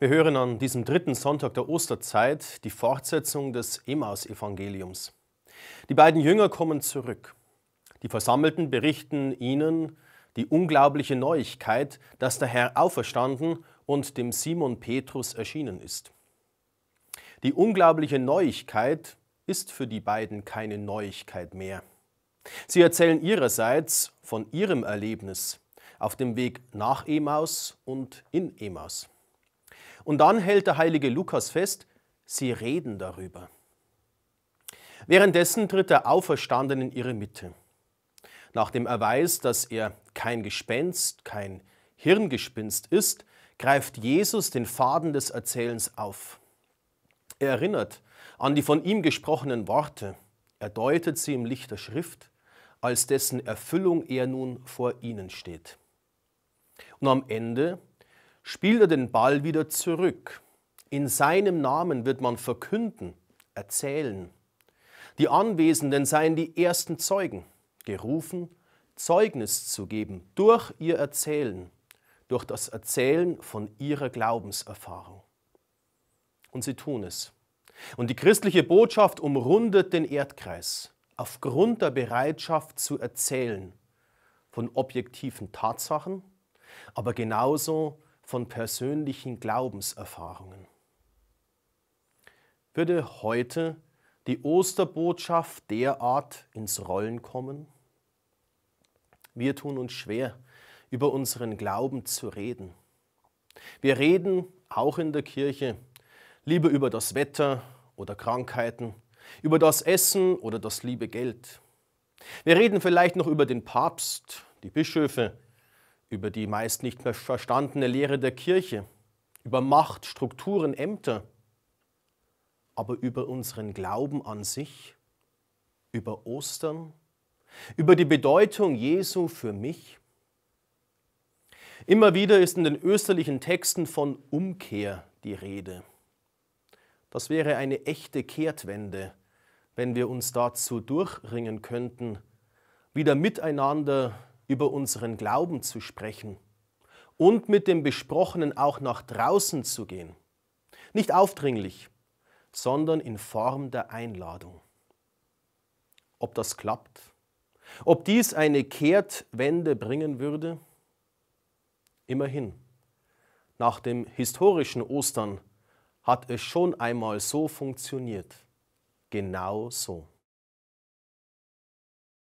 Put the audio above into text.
Wir hören an diesem dritten Sonntag der Osterzeit die Fortsetzung des Emmaus-Evangeliums. Die beiden Jünger kommen zurück. Die Versammelten berichten ihnen die unglaubliche Neuigkeit, dass der Herr auferstanden und dem Simon Petrus erschienen ist. Die unglaubliche Neuigkeit ist für die beiden keine Neuigkeit mehr. Sie erzählen ihrerseits von ihrem Erlebnis auf dem Weg nach Emmaus und in Emmaus. Und dann hält der heilige Lukas fest, sie reden darüber. Währenddessen tritt der Auferstandene in ihre Mitte. Nach dem Erweis, dass er kein Gespenst, kein Hirngespinst ist, greift Jesus den Faden des Erzählens auf. Er erinnert an die von ihm gesprochenen Worte, er deutet sie im Licht der Schrift, als dessen Erfüllung er nun vor ihnen steht. Und am Ende spielt er den Ball wieder zurück. In seinem Namen wird man verkünden, erzählen. Die Anwesenden seien die ersten Zeugen, gerufen, Zeugnis zu geben durch ihr Erzählen, durch das Erzählen von ihrer Glaubenserfahrung. Und sie tun es. Und die christliche Botschaft umrundet den Erdkreis aufgrund der Bereitschaft zu erzählen von objektiven Tatsachen, aber genauso von persönlichen Glaubenserfahrungen. Würde heute die Osterbotschaft derart ins Rollen kommen? Wir tun uns schwer, über unseren Glauben zu reden. Wir reden auch in der Kirche lieber über das Wetter oder Krankheiten, über das Essen oder das liebe Geld. Wir reden vielleicht noch über den Papst, die Bischöfe, über die meist nicht mehr verstandene Lehre der Kirche, über Macht, Strukturen, Ämter, aber über unseren Glauben an sich, über Ostern, über die Bedeutung Jesu für mich. Immer wieder ist in den österlichen Texten von Umkehr die Rede. Das wäre eine echte Kehrtwende, wenn wir uns dazu durchringen könnten, wieder miteinander über unseren Glauben zu sprechen und mit dem Besprochenen auch nach draußen zu gehen. Nicht aufdringlich, sondern in Form der Einladung. Ob das klappt? Ob dies eine Kehrtwende bringen würde? Immerhin, nach dem historischen Ostern hat es schon einmal so funktioniert. Genau so.